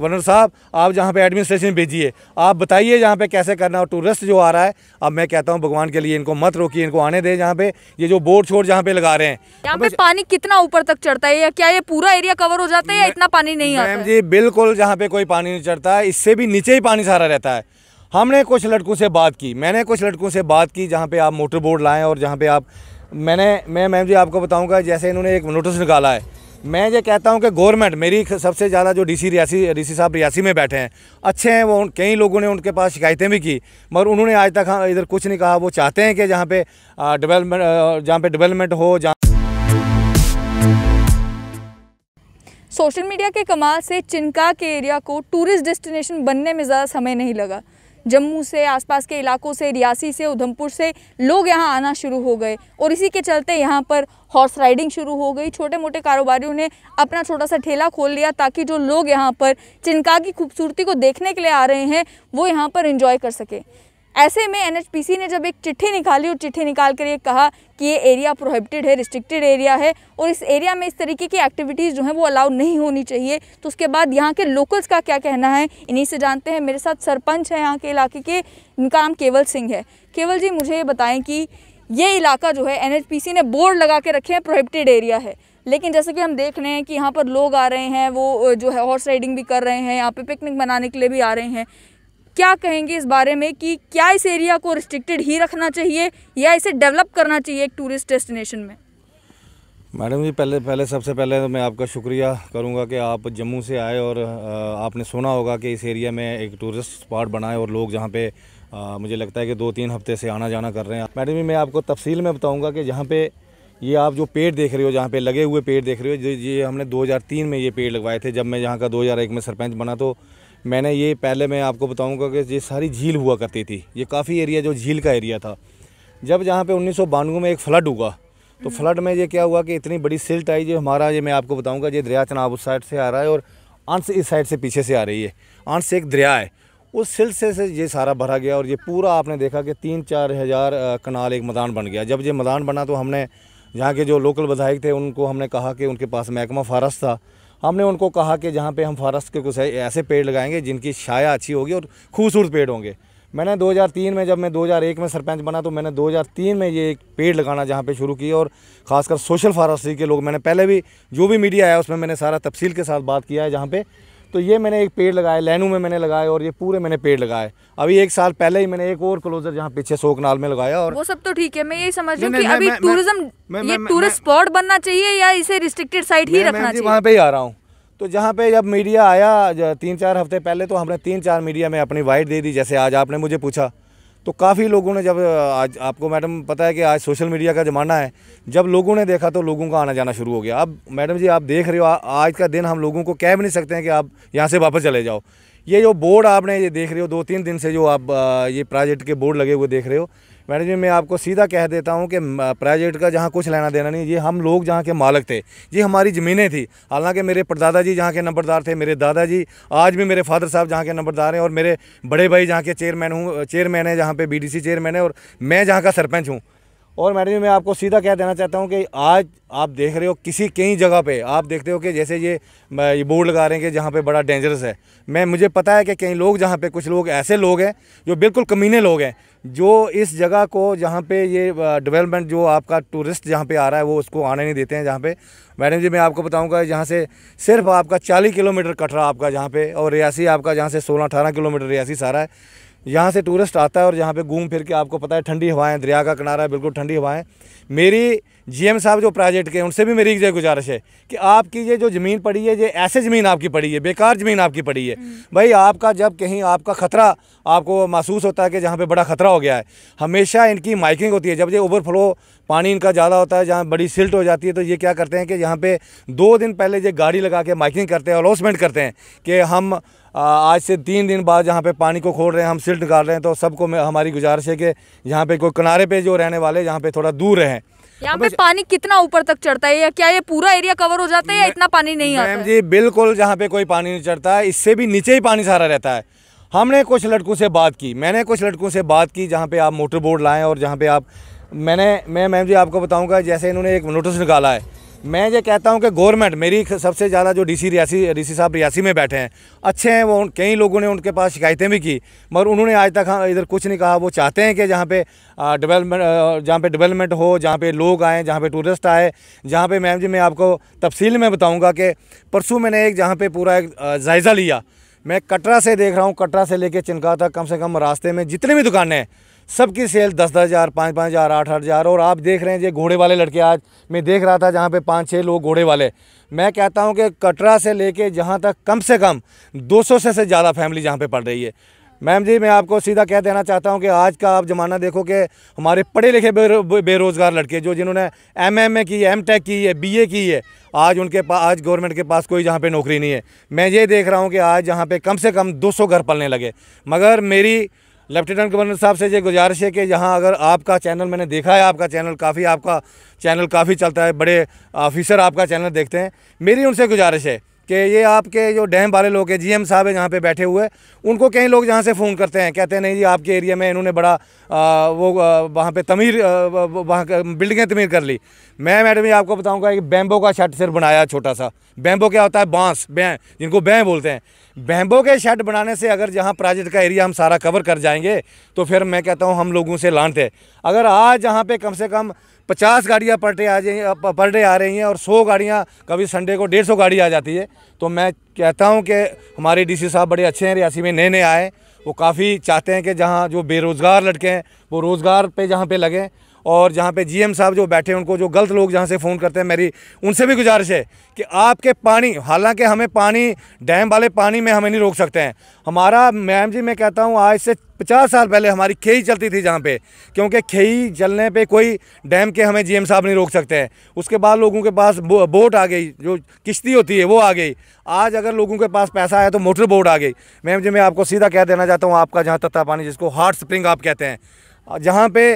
Governor साहब आप जहाँ पे एडमिनिस्ट्रेशन भेजिए आप बताइए जहाँ पे कैसे करना और टूरिस्ट जो आ रहा है अब मैं कहता हूँ भगवान के लिए इनको मत रोकिए इनको आने दें जहाँ पे ये जो बोर्ड छोड़ जहाँ पे लगा रहे हैं यहाँ पे पानी कितना ऊपर तक चढ़ता है या क्या ये पूरा एरिया कवर हो जाता है या इतना पानी नहीं आता मैम जी बिल्कुल जहाँ पे कोई पानी नहीं चढ़ता है इससे भी नीचे ही पानी सारा रहता है हमने कुछ लड़कों से बात की मैंने कुछ लड़कों से बात की जहाँ पे आप मोटर बोर्ड लाएँ और जहाँ पे आप मैंने मैं मैम जी आपको बताऊँगा जैसे इन्होंने एक नोटिस निकाला है मैं ये कहता हूँ कि गवर्नमेंट मेरी सबसे ज़्यादा जो डीसी रियासी डीसी साहब रियासी में बैठे हैं अच्छे हैं वो कई लोगों ने उनके पास शिकायतें भी की मगर उन्होंने आज तक हाँ, इधर कुछ नहीं कहा वो चाहते हैं कि जहाँ पे डेवलपमेंट जहाँ पे डेवलपमेंट हो जहाँ सोशल मीडिया के कमाल से चिनका के एरिया को टूरिस्ट डेस्टिनेशन बनने में ज़्यादा समय नहीं लगा जम्मू से आसपास के इलाकों से रियासी से उधमपुर से लोग यहाँ आना शुरू हो गए और इसी के चलते यहाँ पर हॉर्स राइडिंग शुरू हो गई छोटे मोटे कारोबारियों ने अपना छोटा सा ठेला खोल लिया ताकि जो लोग यहाँ पर चिनका की खूबसूरती को देखने के लिए आ रहे हैं वो यहाँ पर इंजॉय कर सकें ऐसे में एनएचपीसी ने जब एक चिट्ठी निकाली और चिट्ठी निकाल कर ये कहा कि ये एरिया प्रोहिबिटेड है रिस्ट्रिक्टेड एरिया है और इस एरिया में इस तरीके की एक्टिविटीज़ जो हैं वो अलाउ नहीं होनी चाहिए तो उसके बाद यहाँ के लोकल्स का क्या कहना है इन्हीं से जानते हैं मेरे साथ सरपंच हैं यहाँ के इलाके के इनका नाम केवल सिंह है केवल जी मुझे ये बताएँ कि ये इलाका जो है एन ने बोर्ड लगा के रखे हैं प्रोहिबिटेड एरिया है लेकिन जैसे कि हम देख रहे हैं कि यहाँ पर लोग आ रहे हैं वो जो है हॉर्स राइडिंग भी कर रहे हैं यहाँ पे पिकनिक मनाने के लिए भी आ रहे हैं क्या कहेंगे इस बारे में कि क्या इस एरिया को रिस्ट्रिक्टेड ही रखना चाहिए या इसे डेवलप करना चाहिए एक टूरिस्ट डेस्टिनेशन में मैडम जी पहले पहले सबसे पहले तो मैं आपका शुक्रिया करूंगा कि आप जम्मू से आए और आपने सुना होगा कि इस एरिया में एक टूरिस्ट स्पॉट बनाए और लोग जहाँ पे आ, मुझे लगता है कि दो तीन हफ्ते से आना जाना कर रहे हैं मैडम जी मैं आपको तफसील में बताऊंगा कि जहाँ पे ये आप जो पेड़ देख रहे हो जहाँ पे लगे हुए पेड़ देख रहे हो ये हमने 2003 में ये पेड़ लगवाए थे जब मैं यहाँ का 2001 में सरपंच बना तो मैंने ये पहले मैं आपको बताऊंगा कि ये सारी झील हुआ करती थी ये काफ़ी एरिया जो झील का एरिया था जब यहाँ पे उन्नीस में एक फ्लड हुआ तो हम्म। फ्लड में ये क्या हुआ कि इतनी बड़ी सिल्ट आई जो हमारा ये मैं आपको बताऊँगा ये दरिया चनाब उस साइड से आ रहा है और आंस इस साइड से पीछे से आ रही है आंस एक दरिया है उस सिल से ये सारा भरा गया और ये पूरा आपने देखा कि तीन चार हज़ार कनाल एक मैदान बन गया जब ये मैदान बना तो हमने यहाँ के जो लोकल विधायक थे उनको हमने कहा कि उनके पास महकमा फारस था हमने उनको कहा कि जहाँ पे हम फॉरेस्ट के कुछ ऐसे पेड़ लगाएंगे जिनकी छाया अच्छी होगी और खूबसूरत पेड़ होंगे मैंने 2003 में जब मैं 2001 में सरपंच बना तो मैंने 2003 में ये एक पेड़ लगाना जहाँ पे शुरू किया और ख़ासकर सोशल फॉरेस्ट्री के लोग मैंने पहले भी जो भी मीडिया आया उसमें मैंने सारा तफसील के साथ बात किया है जहाँ पे तो ये मैंने एक पेड़ लगाया लैनू में मैंने लगाया और ये पूरे मैंने पेड़ लगाए अभी एक साल पहले ही मैंने एक और क्लोजर यहाँ पीछे सोकनाल में लगाया और वो सब तो ठीक है मैं यही समझ रही हूँ कि अभी टूरिज्म ये टूरिस्ट स्पॉट बनना चाहिए या इसे रिस्ट्रिक्टेड साइट ही रखना चाहिए वहाँ पे ही आ रहा हूँ तो जहाँ पे जब मीडिया आया तीन चार हफ्ते पहले तो हमने तीन चार मीडिया में अपनी वाइट दे दी जैसे आज आपने मुझे पूछा तो काफ़ी लोगों ने जब आज आपको मैडम पता है कि आज सोशल मीडिया का ज़माना है जब लोगों ने देखा तो लोगों का आना जाना शुरू हो गया अब मैडम जी आप देख रहे हो आज का दिन हम लोगों को कह भी नहीं सकते हैं कि आप यहाँ से वापस चले जाओ ये जो बोर्ड आपने ये देख रहे हो दो तीन दिन से जो आप ये प्रोजेक्ट के बोर्ड लगे हुए देख रहे हो मैडम जी मैं आपको सीधा कह देता हूँ कि प्राइवेट का जहाँ कुछ लेना देना नहीं ये हम लोग जहाँ के मालक थे ये हमारी ज़मीनें थी हालांकि मेरे परदादा जी जहाँ के नंबरदार थे मेरे दादाजी आज भी मेरे फादर साहब जहाँ के नंबरदार हैं और मेरे बड़े भाई जहाँ के चेयरमैन हूँ चेयरमैन है जहाँ पर बी डी चेयरमैन है और मैं जहाँ का सरपंच हूँ और मैडम जी मैं आपको सीधा कह देना चाहता हूँ कि आज आप देख रहे हो किसी कई जगह पे आप देखते हो कि जैसे ये ये बोर्ड लगा रहे हैं कि जहाँ पे बड़ा डेंजरस है मैं मुझे पता है कि कई लोग जहाँ पे कुछ लोग ऐसे लोग हैं जो बिल्कुल कमीने लोग हैं जो इस जगह को जहाँ पे ये डेवलपमेंट जो आपका टूरिस्ट जहाँ पे आ रहा है वो उसको आने नहीं देते हैं जहाँ पे मैडम जी मैं आपको बताऊँगा जहाँ से सिर्फ आपका 40 किलोमीटर कटरा आपका जहाँ पे और रियासी आपका जहाँ से 16-18 किलोमीटर रियासी सारा है यहाँ से टूरिस्ट आता है और यहाँ पे घूम फिर के आपको पता है ठंडी हवाएं दरिया का किनारा है बिल्कुल ठंडी हवाएं मेरी जीएम साहब जो प्रोजेक्ट के उनसे भी मेरी एक जगह गुजारिश है कि आपकी ये जो ज़मीन पड़ी है ये ऐसे ज़मीन आपकी पड़ी है बेकार ज़मीन आपकी पड़ी है हम्म। भाई आपका जब कहीं आपका ख़तरा आपको महसूस होता है कि जहाँ पर बड़ा ख़तरा हो गया है हमेशा इनकी माइकिंग होती है जब ये ओवरफ्लो पानी इनका ज़्यादा होता है जहाँ बड़ी सिल्ट हो जाती है तो ये क्या करते हैं कि यहाँ पर दो दिन पहले ये गाड़ी लगा के माइकिंग करते हैं अलाउंसमेंट करते हैं कि हम आज से तीन दिन बाद जहाँ पे पानी को खोल रहे हैं हम सिल्ट निकाल रहे हैं तो सबको हमारी गुजारिश है कि यहाँ पे कोई किनारे पे जो रहने वाले यहाँ पे थोड़ा दूर रहें यहाँ पे पानी कितना ऊपर तक चढ़ता है या क्या ये पूरा एरिया कवर हो जाता है या इतना पानी नहीं आता है जी बिल्कुल जहाँ पे कोई पानी नहीं चढ़ता है इससे भी नीचे ही पानी सारा रहता है हमने कुछ लड़कों से बात की मैंने कुछ लड़कों से बात की जहाँ पे आप मोटर बोर्ड लाएँ और जहाँ पे आप मैंने मैं मैम जी आपको बताऊँगा जैसे इन्होंने एक नोटिस निकाला है मैं ये कहता हूँ कि गवर्नमेंट मेरी सबसे ज़्यादा जो डीसी रियासी डीसी साहब रियासी में बैठे हैं अच्छे हैं वो कई लोगों ने उनके पास शिकायतें भी की मगर उन्होंने आज तक हाँ, इधर कुछ नहीं कहा वो चाहते हैं कि जहाँ पे डेवलपमेंट जहाँ पे डेवलपमेंट हो जहाँ पे लोग आएँ जहाँ पे टूरिस्ट आए जहाँ पे मैम जी मैं आपको तफसील में बताऊँगा कि परसों मैंने एक जहाँ पर पूरा एक जायज़ा लिया मैं कटरा से देख रहा हूँ कटरा से लेकर चिनका तक कम से कम रास्ते में जितनी भी दुकानें हैं सबकी सेल दस दस हज़ार पाँच पाँच हज़ार आठ आठ हज़ार और आप देख रहे हैं ये घोड़े वाले लड़के आज मैं देख रहा था जहाँ पे पाँच छः लोग घोड़े वाले मैं कहता हूँ कि कटरा से लेके जहाँ तक कम से कम 200 से से ज़्यादा फैमिली जहाँ पे पढ़ रही है मैम जी मैं आपको सीधा कह देना चाहता हूँ कि आज का आप ज़माना देखो कि हमारे पढ़े लिखे बेरोज़गार लड़के जो जिन्होंने एम एम ए की एम टेक की है बी ए की है आज उनके पास आज गवर्नमेंट के पास कोई जहाँ पे नौकरी नहीं है मैं ये देख रहा हूँ कि आज यहाँ पे कम से कम 200 घर पलने लगे मगर मेरी लेफ्टिनेंट गवर्नर साहब से ये गुजारिश है कि यहाँ अगर आपका चैनल मैंने देखा है आपका चैनल काफ़ी आपका चैनल काफ़ी चलता है बड़े ऑफिसर आपका चैनल देखते हैं मेरी उनसे गुजारिश है कि ये आपके जो डैम वाले लोग हैं जीएम साहब हैं जहाँ पे बैठे हुए उनको कई लोग जहाँ से फ़ोन करते हैं कहते हैं नहीं जी आपके एरिया में इन्होंने बड़ा आ, वो वहाँ पे तमीर वहाँ बिल्डिंगें तमीर कर ली मैं मैडम जी आपको बताऊँगा कि बैम्बो का शेड सिर्फ बनाया छोटा सा बैम्बो क्या होता है बाँस बैं जिनको बैं बोलते हैं बैम्बो के शेड बनाने से अगर जहाँ प्राजेक्ट का एरिया हम सारा कवर कर जाएंगे तो फिर मैं कहता हूँ हम लोगों से लानते अगर आज यहाँ पर कम से कम पचास गाड़ियाँ पर डे आ जाए पर डे आ रही हैं और सौ गाड़ियाँ कभी संडे को डेढ़ सौ गाड़ी आ जाती है तो मैं कहता हूँ कि हमारे डीसी साहब बड़े अच्छे हैं रियासी में नए नए आए वो काफ़ी चाहते हैं कि जहाँ जो बेरोज़गार लड़के हैं वो रोज़गार पे जहाँ पे लगें और जहाँ पे जीएम साहब जो बैठे हैं उनको जो गलत लोग जहाँ से फ़ोन करते हैं मेरी उनसे भी गुजारिश है कि आपके पानी हालांकि हमें पानी डैम वाले पानी में हमें नहीं रोक सकते हैं हमारा मैम जी मैं कहता हूँ आज से पचास साल पहले हमारी खेई चलती थी जहाँ पे क्योंकि खेई चलने पे कोई डैम के हमें जीएम साहब नहीं रोक सकते हैं उसके बाद लोगों के पास बो, बोट आ गई जो किश्ती होती है वो आ गई आज अगर लोगों के पास पैसा आया तो मोटर बोट आ गई मैम जी मैं आपको सीधा कह देना चाहता हूँ आपका जहाँ तत्ता पानी जिसको हार्ट स्प्रिंग आप कहते हैं जहाँ पे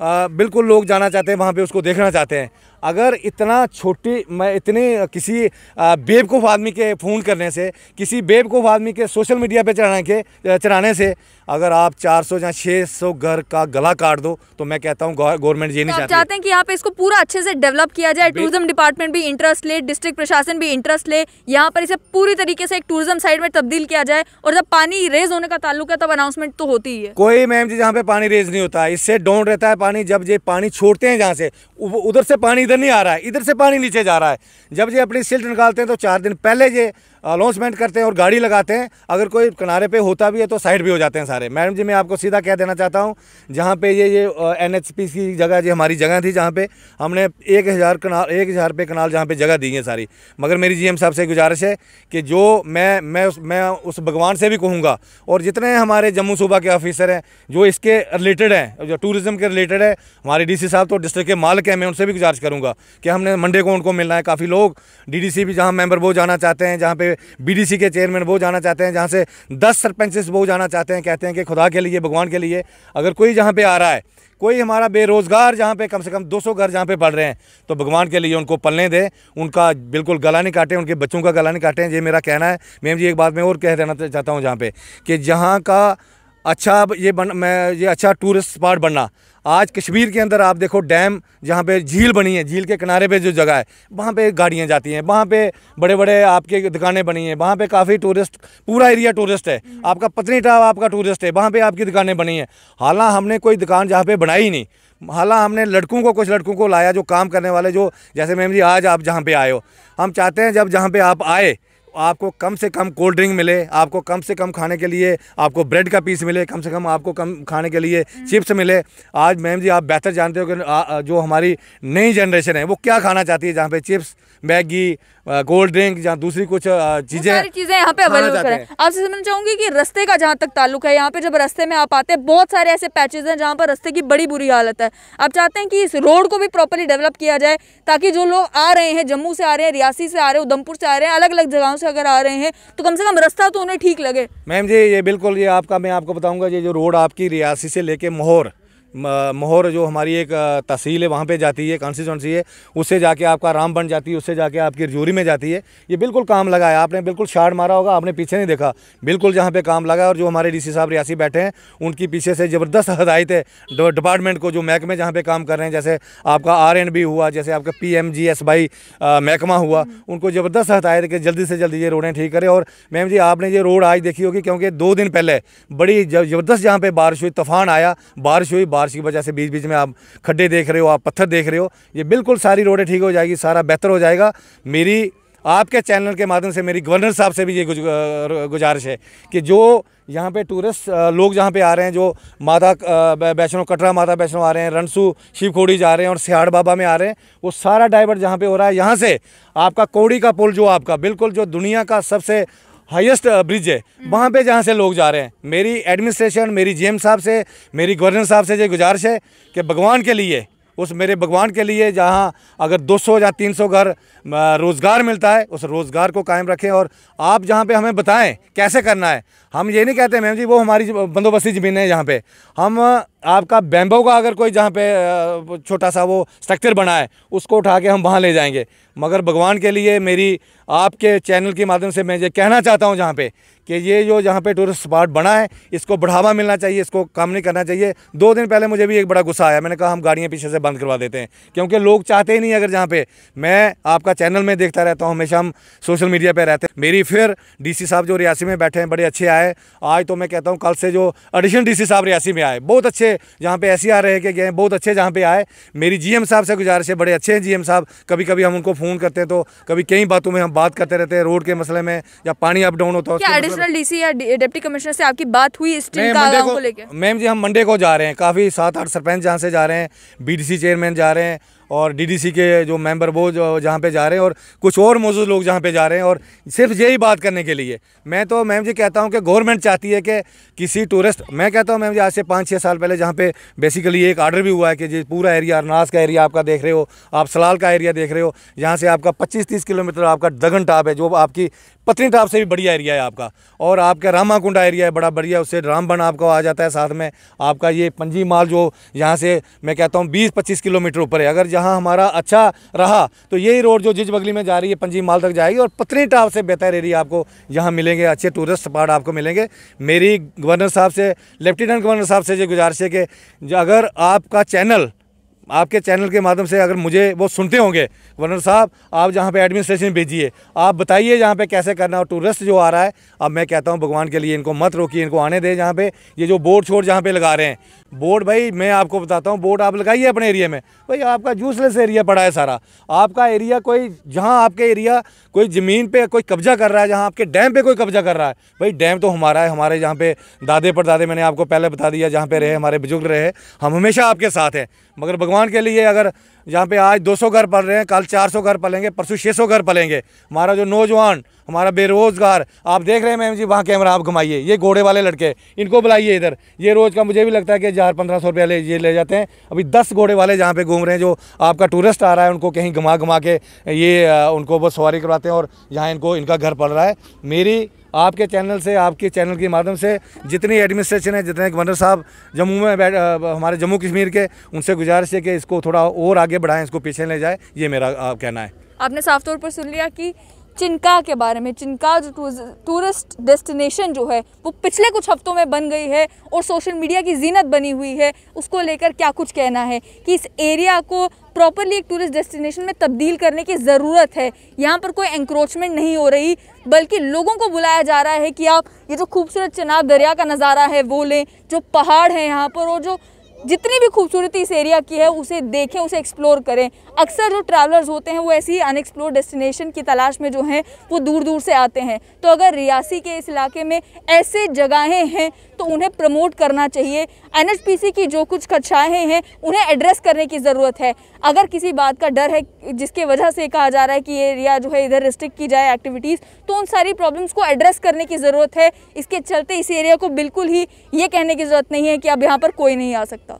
बिल्कुल लोग जाना चाहते हैं वहाँ पे उसको देखना चाहते हैं अगर इतना छोटी मैं इतने किसी बेवकूफ़ आदमी के फ़ोन करने से किसी बेवकूफ़ आदमी के सोशल मीडिया पे चढ़ाने के चढ़ाने से अगर आप 400 या 600 घर का गला काट दो तो मैं कहता हूँ गवर्नमेंट ये नहीं तो चाहते हैं कि यहाँ पे इसको पूरा अच्छे से डेवलप किया जाए टूरिज्म डिपार्टमेंट भी इंटरेस्ट ले डिस्ट्रिक्ट प्रशासन भी इंटरेस्ट ले यहाँ पर इसे पूरी तरीके से एक टूरिज्म साइड में तब्दील किया जाए और जब पानी रेज होने का ताल्लुक है तब अनाउंसमेंट तो होती ही है कोई मैम जी जहाँ पे पानी रेज नहीं होता इससे डोंट रहता है पानी जब ये पानी छोड़ते हैं जहाँ से उधर से पानी इधर नहीं आ रहा है इधर से पानी नीचे जा रहा है जब ये अपनी सिल्ट निकालते हैं तो चार दिन पहले ये अनाउंसमेंट करते हैं और गाड़ी लगाते हैं अगर कोई किनारे पे होता भी है तो साइड भी हो जाते हैं सारे मैडम जी मैं आपको सीधा कह देना चाहता हूँ जहाँ पे ये ये एन की जगह जी हमारी जगह थी जहाँ पे हमने एक हज़ार कनाल एक हज़ार पे कनाल जहाँ पे जगह दी है सारी मगर मेरी जी साहब से गुजारिश है कि जो मैं मैं उस मैं उस भगवान से भी कहूँगा और जितने हमारे जम्मू सूबा के ऑफिसर हैं जो इसके रिलेटेड हैं जो टूरिज़म के रिलेटेड है हमारे डी साहब तो डिस्ट्रिक्ट के मालिक हैं मैं उनसे भी गुजारिश करूँगा करूँगा कि हमने मंडे को उनको मिलना है काफ़ी लोग डीडीसी भी जहाँ मेंबर वो जाना चाहते हैं जहाँ पे बीडीसी के चेयरमैन वो जाना चाहते हैं जहाँ से दस सरपंचेस वो जाना चाहते हैं कहते हैं कि खुदा के लिए भगवान के लिए अगर कोई जहाँ पर आ रहा है कोई हमारा बेरोज़गार जहाँ पे कम से कम 200 घर जहाँ पे पढ़ रहे हैं तो भगवान के लिए उनको पलने दें उनका बिल्कुल गला नहीं काटें उनके बच्चों का गला नहीं काटें ये मेरा कहना है मैम जी एक बात मैं और कह देना चाहता हूँ जहाँ पे कि जहाँ का अच्छा ये बन मैं ये अच्छा टूरिस्ट स्पॉट बनना आज कश्मीर के अंदर आप देखो डैम जहाँ पे झील बनी है झील के किनारे पे जो जगह है वहाँ पे गाड़ियाँ जाती हैं वहाँ पे बड़े बड़े आपके दुकानें बनी हैं वहाँ पे काफ़ी टूरिस्ट पूरा एरिया टूरिस्ट है आपका पत्नीटाप आपका टूरिस्ट है वहाँ पे आपकी दुकानें बनी हैं हालाँ हमने कोई दुकान जहाँ पर बनाई ही नहीं हालाँ हमने लड़कों को कुछ लड़कों को लाया जो काम करने वाले जो जैसे मैम जी आज आप जहाँ पर आए हो हम चाहते हैं जब जहाँ पर आप आए आपको कम से कम कोल्ड ड्रिंक मिले आपको कम से कम खाने के लिए आपको ब्रेड का पीस मिले कम से कम आपको कम खाने के लिए चिप्स हम्म। मिले आज मैम जी आप बेहतर जानते हो कि जो हमारी नई जनरेशन है वो क्या खाना चाहती है जहाँ पे चिप्स मैगी कोल्ड ड्रिंक या दूसरी कुछ चीजें चीजें यहाँ पे अवेलेबल है आपसे समझना चाहूंगी कि रस्ते का जहाँ तक ताल्लुक है यहाँ पे जब रस्ते में आप आते हैं बहुत सारे ऐसे पैचेज हैं जहाँ पर रस्ते की बड़ी बुरी हालत है आप चाहते हैं कि इस रोड को भी प्रॉपरली डेवलप किया जाए ताकि जो लोग आ रहे हैं जम्मू से आ रहे हैं रियासी से आ रहे हैं उधमपुर से आ रहे हैं अलग अलग जगहों से अगर आ रहे हैं तो कम से कम रास्ता तो उन्हें ठीक लगे मैम जी ये बिल्कुल ये आपका मैं आपको बताऊंगा ये जो रोड आपकी रियासी से लेके मोहर मोहर जो हमारी एक तहसील है वहाँ पे जाती है कॉन्स्टिट्यूंसी है उससे जाके आपका राम बन जाती है उससे जाके आपकी रजौरी में जाती है ये बिल्कुल काम लगा है आपने बिल्कुल शार्ट मारा होगा आपने पीछे नहीं देखा बिल्कुल जहाँ पे काम लगा है और जो हमारे डी साहब रियासी बैठे हैं उनकी पीछे से ज़बरदस्त हदायत है डिपार्टमेंट को जो महकमे जहाँ पर काम कर रहे हैं जैसे आपका आर हुआ जैसे आपका पी एम महकमा हुआ उनको ज़बरदस्त हदायत है कि जल्दी से जल्दी ये रोडें ठीक करें और मैम जी आपने ये रोड आज देखी होगी क्योंकि दो दिन पहले बड़ी ज़बरदस्त जहाँ पर बारिश हुई तूफान आया बारिश हुई बारिश की वजह से बीच बीच में आप खड्डे देख रहे हो आप पत्थर देख रहे हो ये बिल्कुल सारी रोडें ठीक हो जाएगी सारा बेहतर हो जाएगा मेरी आपके चैनल के माध्यम से मेरी गवर्नर साहब से भी ये गुजारिश है कि जो यहाँ पे टूरिस्ट लोग जहाँ पे आ रहे हैं जो माता वैष्णो कटरा माता वैष्णो आ रहे हैं रणसू शिवखोड़ी जा रहे हैं और सियाड़ बाबा में आ रहे हैं वो सारा डाइवर्ट जहाँ पे हो रहा है यहाँ से आपका कोड़ी का पुल जो आपका बिल्कुल जो दुनिया का सबसे हाईएस्ट ब्रिज uh, है hmm. वहाँ पे जहाँ से लोग जा रहे हैं मेरी एडमिनिस्ट्रेशन मेरी जीएम साहब से मेरी गवर्नर साहब से ये गुजारिश है कि भगवान के लिए उस मेरे भगवान के लिए जहाँ अगर 200 या 300 घर रोज़गार मिलता है उस रोज़गार को कायम रखें और आप जहाँ पे हमें बताएं कैसे करना है हम ये नहीं कहते मैम जी वो हमारी बंदोबस्ती ज़मीन है यहाँ पे हम आपका बैम्बो का अगर कोई जहाँ पे छोटा सा वो स्ट्रक्चर बना है उसको उठा के हम वहाँ ले जाएंगे मगर भगवान के लिए मेरी आपके चैनल के माध्यम से मैं ये कहना चाहता हूँ जहाँ पे कि ये जो जहाँ पे टूरिस्ट स्पॉट बना है इसको बढ़ावा मिलना चाहिए इसको काम नहीं करना चाहिए दो दिन पहले मुझे भी एक बड़ा गुस्सा आया मैंने कहा हम गाड़ियाँ पीछे से बंद करवा देते हैं क्योंकि लोग चाहते ही नहीं अगर जहाँ पर मैं आपका चैनल में देखता रहता हूँ हमेशा हम सोशल मीडिया पर रहते हैं मेरी फिर डी साहब जो रियासी में बैठे हैं बड़े अच्छे आए आज तो मैं कहता हूँ कल से जो एडिशनल डी साहब रियासी में आए बहुत अच्छे अच्छे जहाँ पे ऐसे आ रहे के गए बहुत अच्छे जहाँ पे आए मेरी जीएम साहब से गुजारिश है बड़े अच्छे हैं जीएम साहब कभी कभी हम उनको फ़ोन करते हैं तो कभी कई बातों में हम बात करते रहते हैं रोड के मसले में या पानी अप डाउन होता है एडिशनल डी या डिप्टी कमिश्नर से आपकी बात हुई मैम जी हम मंडे को जा रहे हैं काफ़ी सात आठ सरपंच जहाँ से जा रहे हैं बी चेयरमैन जा रहे हैं और डीडीसी के जो मेंबर वो जो जहाँ पे जा रहे हैं और कुछ और मौजूद लोग जहाँ पे जा रहे हैं और सिर्फ यही बात करने के लिए मैं तो मैम जी कहता हूँ कि गवर्नमेंट चाहती है कि किसी टूरिस्ट मैं कहता हूँ मैम जी आज से पाँच छः साल पहले जहाँ पे बेसिकली एक आर्डर भी हुआ है कि जी पूरा एरिया अरनास का एरिया आपका देख रहे हो आप सलाल का एरिया देख रहे हो यहाँ से आपका पच्चीस तीस किलोमीटर आपका दगन टाप है जो आपकी पत्नी टाप से भी बढ़िया एरिया है आपका और आपका रामाकुंडा एरिया है बड़ा बढ़िया उससे रामबन आपको आ जाता है साथ में आपका ये पंजी माल जो यहाँ से मैं कहता हूँ बीस पच्चीस किलोमीटर ऊपर है अगर जहाँ हमारा अच्छा रहा तो यही रोड जो जिज बगली में जा रही है पंजी माल तक जाएगी और पत्नी टाप से बेहतर एरिया आपको यहाँ मिलेंगे अच्छे टूरिस्ट स्पॉट आपको मिलेंगे मेरी गवर्नर साहब से लेफ्टिनेंट गवर्नर साहब से ये गुजारिश है कि अगर आपका चैनल आपके चैनल के माध्यम से अगर मुझे वो सुनते होंगे गवर्नर साहब आप जहाँ पे एडमिनिस्ट्रेशन भेजिए आप बताइए जहाँ पे कैसे करना है और टूरिस्ट जो आ रहा है अब मैं कहता हूँ भगवान के लिए इनको मत रोकिए इनको आने दें जहाँ पे ये जो बोर्ड छोड़ जहाँ पे लगा रहे हैं बोर्ड भाई मैं आपको बताता हूँ बोर्ड आप लगाइए अपने एरिया में भाई आपका जूसलेस एरिया पड़ा है सारा आपका एरिया कोई जहाँ आपके एरिया कोई ज़मीन पे कोई कब्जा कर रहा है जहाँ आपके डैम पे कोई कब्जा कर रहा है भाई डैम तो हमारा है हमारे जहाँ पे दादे पर दादे मैंने आपको पहले बता दिया जहाँ पे रहे हमारे बुजुर्ग रहे हम हमेशा आपके साथ हैं मगर भगवान के लिए अगर जहाँ पे आज 200 घर पल रहे हैं कल 400 घर पलेंगे परसों 600 घर पलेंगे हमारा जो नौजवान हमारा बेरोज़गार आप देख रहे हैं मैम जी वहाँ कैमरा आप घुमाइए ये घोड़े वाले लड़के इनको बुलाइए इधर ये रोज़ का मुझे भी लगता है कि हज़ार पंद्रह सौ रुपया ले ये ले जाते हैं अभी दस घोड़े वाले जहाँ पे घूम रहे हैं जो आपका टूरिस्ट आ रहा है उनको कहीं घुमा घुमा के ये उनको बस सवारी करवाते हैं और यहाँ इनको इनका घर पड़ रहा है मेरी आपके चैनल से आपके चैनल के माध्यम से जितनी एडमिनिस्ट्रेशन है जितने गवर्नर साहब जम्मू में बैठ हमारे जम्मू कश्मीर के उनसे गुजारिश है कि इसको थोड़ा और आगे बढ़ाएं इसको पीछे ले जाए ये मेरा कहना है आपने साफ तौर पर सुन लिया कि चिनका के बारे में चिनका जो टूरिस्ट डेस्टिनेशन जो है वो पिछले कुछ हफ्तों में बन गई है और सोशल मीडिया की जीनत बनी हुई है उसको लेकर क्या कुछ कहना है कि इस एरिया को प्रॉपरली एक टूरिस्ट डेस्टिनेशन में तब्दील करने की ज़रूरत है यहाँ पर कोई एंक्रोचमेंट नहीं हो रही बल्कि लोगों को बुलाया जा रहा है कि आप ये जो खूबसूरत चिनाब दरिया का नज़ारा है वो लें जो पहाड़ है यहाँ पर और जो जितनी भी खूबसूरती इस एरिया की है उसे देखें उसे एक्सप्लोर करें अक्सर जो ट्रैवलर्स होते हैं वो ऐसी अनएक्सप्लोर डेस्टिनेशन की तलाश में जो हैं वो दूर दूर से आते हैं तो अगर रियासी के इस इलाके में ऐसे जगहें हैं तो उन्हें प्रमोट करना चाहिए एन की जो कुछ कक्षाएँ हैं उन्हें एड्रेस करने की ज़रूरत है अगर किसी बात का डर है जिसके वजह से कहा जा रहा है कि ये एरिया जो है इधर रिस्ट्रिक्ट की जाए एक्टिविटीज़ तो उन सारी प्रॉब्लम्स को एड्रेस करने की ज़रूरत है इसके चलते इस एरिया को बिल्कुल ही ये कहने की ज़रूरत नहीं है कि अब यहाँ पर कोई नहीं आ सकता